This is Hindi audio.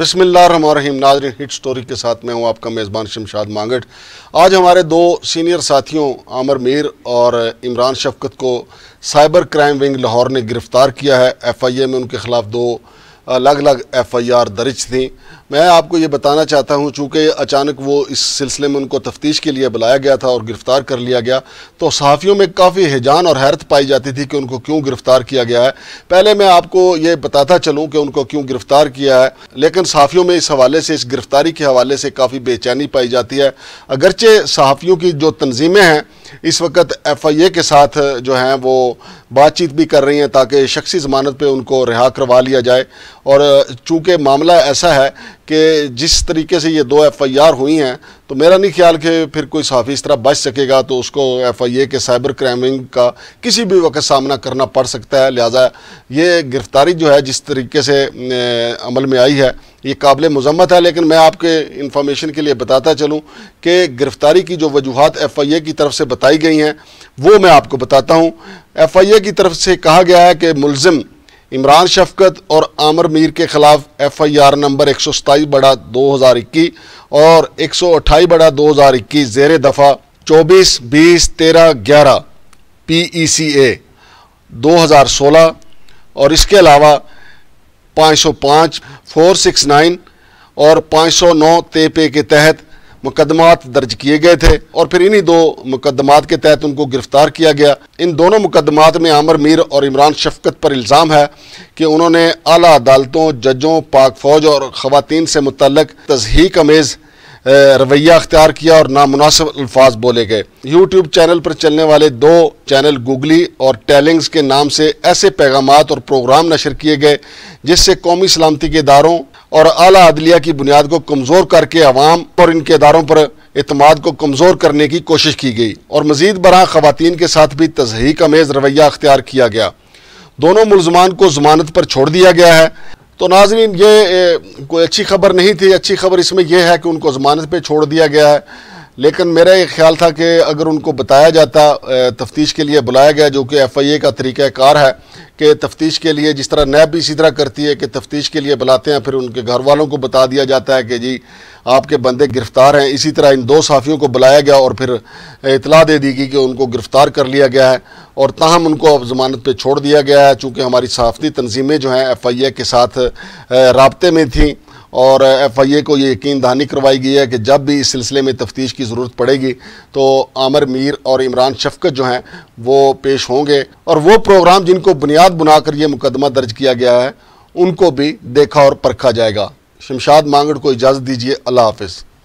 बिसमीम नाजरन हिट स्टोरी के साथ मैं हूं आपका मेज़बान शमशाद मांगट आज हमारे दो सीनियर साथियों आमर मीर और इमरान शफकत को साइबर क्राइम विंग लाहौर ने गिरफ़्तार किया है एफ आई ए में उनके ख़िलाफ़ दो अलग अलग एफआईआर दर्ज थी मैं आपको ये बताना चाहता हूँ चूँकि अचानक वो इस सिलसिले में उनको तफ्तीश के लिए बुलाया गया था और गिरफ़्तार कर लिया गया तो सहाफ़ियों में काफ़ी हिजान और हैरत पाई जाती थी कि उनको क्यों गिरफ़्तार किया गया है पहले मैं आपको ये बताता चलूँ कि उनको क्यों गिरफ़्तार किया है लेकिन सहाफ़ियों में इस हवाले से इस गिरफ़्तारी के हवाले से काफ़ी बेचैनी पाई जाती है अगरचे सहाफ़ियों की जो तनजीमें हैं इस वक्त एफआईए के साथ जो हैं वो बातचीत भी कर रही हैं ताकि शख्सी ज़मानत पे उनको रिहा करवा लिया जाए और चूँकि मामला ऐसा है कि जिस तरीके से ये दो एफआईआर हुई हैं तो मेरा नहीं ख्याल कि फिर कोई साफ़ी इस तरह बच सकेगा तो उसको एफ आई ए के साइबर क्राइमिंग का किसी भी वक्त सामना करना पड़ सकता है लिहाजा ये गिरफ्तारी जो है जिस तरीके से अमल में आई है ये काबिल मजम्मत है लेकिन मैं आपके इंफॉर्मेशन के लिए बताता चलूँ कि गिरफ़्तारी की जो वजूहत एफ़ आई ए की तरफ से बताई गई हैं वो मैं आपको बताता हूँ एफ़ आई ए की तरफ से कहा गया है कि मुलम इमरान शफकत और आमर मीर के ख़िलाफ़ एफ़ आई आर नंबर एक सौ सताईस बड़ा दो हज़ार इक्कीस और एक सौ अट्ठाईस बड़ा दो हज़ार इक्कीस जेर दफ़ा चौबीस बीस तेरह ग्यारह पी ई सी ए दो हज़ार सोलह और इसके अलावा 505, और 509 तेपे के तहत मुकदमात दर्ज किए गए थे और फिर इन्हीं दो मुकदमात के तहत उनको गिरफ्तार किया गया इन दोनों मुकदमात में आमर मीर और इमरान शफकत पर इल्ज़ाम है कि उन्होंने अली अदालतों जजों पाक फौज और ख़वान से मुतल तजहीक अमेज़ रवैया अख्तियार किया और नामनासिब अल्फाज बोले गए यूट्यूब चैनल पर चलने वाले दो चैनल गूगली और टेलिंग्स के नाम से ऐसे पैगाम और प्रोग्राम नशर किए गए जिससे कौमी सलामती के इदारों और अली अदलिया की बुनियाद को कमज़ोर करके अवाम और इनके इदारों पर अतमाद को कमज़ोर करने की कोशिश की गई और मजीद बरह ख़वान के साथ भी तजहीक अमेज़ रवैया अख्तियार किया गया दोनों मुलजमान को जमानत पर छोड़ दिया गया है तो नाजरीन ये कोई अच्छी खबर नहीं थी अच्छी खबर इसमें यह है कि उनको ज़मानत पर छोड़ दिया गया है लेकिन मेरा ये ख्याल था कि अगर उनको बताया जाता तफ्तीश के लिए बुलाया गया जो कि एफ आई ए का कार है कि तफ्तीश के लिए जिस तरह नैब भी इसी तरह करती है कि तफ्तीश के लिए बुलाते हैं फिर उनके घर वालों को बता दिया जाता है कि जी आपके बंदे गिरफ़्तार हैं इसी तरह इन दो साफ़ियों को बुलाया गया और फिर इतला दे दी गई कि उनको गिरफ़्तार कर लिया गया है और ताहम उनको अब ज़मानत पर छोड़ दिया गया है चूँकि हमारी सहाफ़ती तनजीमें जो हैं एफ आई ए के साथ रबते में थी और एफ आई ए को ये यकीन दहानी करवाई गई है कि जब भी इस सिलसिले में तफ्तीश की ज़रूरत पड़ेगी तो आमर मीर और इमरान शफकत जो हैं वो पेश होंगे और वो प्रोग्राम जिनको बुनियाद बनाकर ये मुकदमा दर्ज किया गया है उनको भी देखा और परखा जाएगा शमशाद मांगड़ को इजाज़त दीजिए अल्लाह हाफिज़